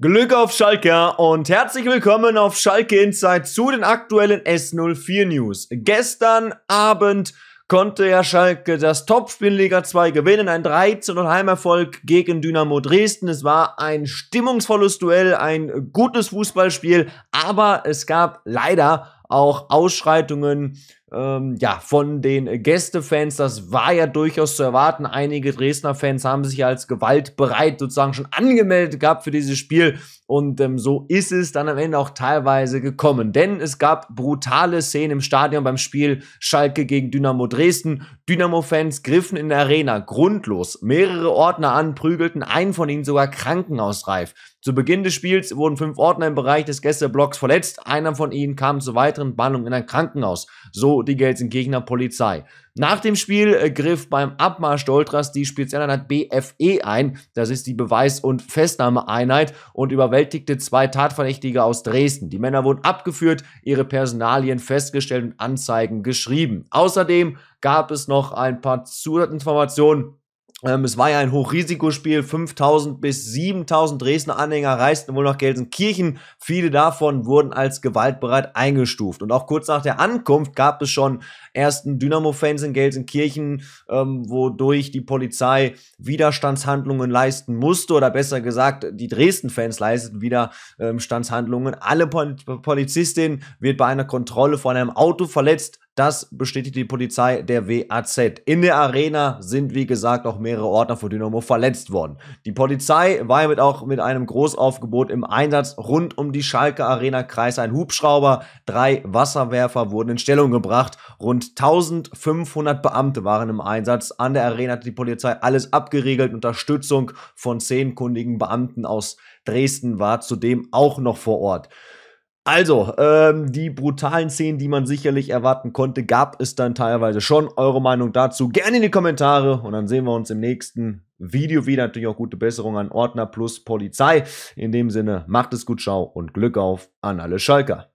Glück auf Schalke und herzlich willkommen auf Schalke Insight zu den aktuellen S04 News. Gestern Abend konnte ja Schalke das Topspiel Liga 2 gewinnen, ein 13 0 Heimerfolg gegen Dynamo Dresden. Es war ein stimmungsvolles Duell, ein gutes Fußballspiel, aber es gab leider auch Ausschreitungen ähm, ja, von den Gästefans, das war ja durchaus zu erwarten. Einige Dresdner Fans haben sich ja als gewaltbereit sozusagen schon angemeldet gehabt für dieses Spiel. Und ähm, so ist es dann am Ende auch teilweise gekommen. Denn es gab brutale Szenen im Stadion beim Spiel Schalke gegen Dynamo Dresden. Dynamo-Fans griffen in der Arena grundlos mehrere Ordner an, prügelten einen von ihnen sogar krankenhausreif. Zu Beginn des Spiels wurden fünf Ordner im Bereich des Gästeblocks verletzt. Einer von ihnen kam zu weiteren Ballungen in ein Krankenhaus. So die Geld sind Gegner, Polizei. Nach dem Spiel äh, griff beim Abmarsch Doltras die Spezialeinheit BFE ein, das ist die Beweis- und Festnahmeeinheit, und überwältigte zwei Tatverdächtige aus Dresden. Die Männer wurden abgeführt, ihre Personalien festgestellt und Anzeigen geschrieben. Außerdem gab es noch ein paar Zusatzinformationen ähm, es war ja ein Hochrisikospiel. 5000 bis 7000 Dresdner Anhänger reisten wohl nach Gelsenkirchen. Viele davon wurden als gewaltbereit eingestuft. Und auch kurz nach der Ankunft gab es schon ersten Dynamo-Fans in Gelsenkirchen, ähm, wodurch die Polizei Widerstandshandlungen leisten musste. Oder besser gesagt, die Dresden-Fans leisteten Widerstandshandlungen. Alle Pol Polizistin wird bei einer Kontrolle von einem Auto verletzt. Das bestätigt die Polizei der WAZ. In der Arena sind, wie gesagt, auch mehrere Ordner von Dynamo verletzt worden. Die Polizei war damit auch mit einem Großaufgebot im Einsatz rund um die Schalke Arena Kreis. Ein Hubschrauber, drei Wasserwerfer wurden in Stellung gebracht. Rund 1500 Beamte waren im Einsatz. An der Arena hat die Polizei alles abgeriegelt. Unterstützung von zehn kundigen Beamten aus Dresden war zudem auch noch vor Ort. Also, ähm, die brutalen Szenen, die man sicherlich erwarten konnte, gab es dann teilweise schon. Eure Meinung dazu gerne in die Kommentare und dann sehen wir uns im nächsten Video wieder. Natürlich auch gute Besserung an Ordner plus Polizei. In dem Sinne, macht es gut, ciao und Glück auf an alle Schalker.